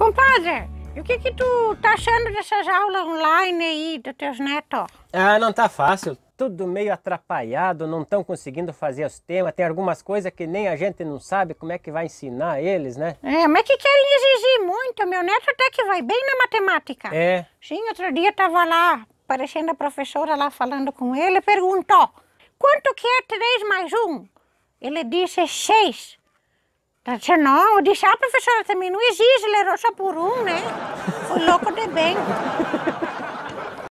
Compadre, o que que tu tá achando dessas aulas online aí dos teus netos? Ah, não tá fácil. Tudo meio atrapalhado, não estão conseguindo fazer os temas. Tem algumas coisas que nem a gente não sabe como é que vai ensinar eles, né? É, mas que querem exigir muito. Meu neto até que vai bem na matemática. É. Sim, outro dia tava lá, parecendo a professora lá falando com ele, perguntou: quanto que é 3 mais 1? Ele disse 6. Se não, o de chá, professora, também não exige, ele era só por um, né? O louco de bem.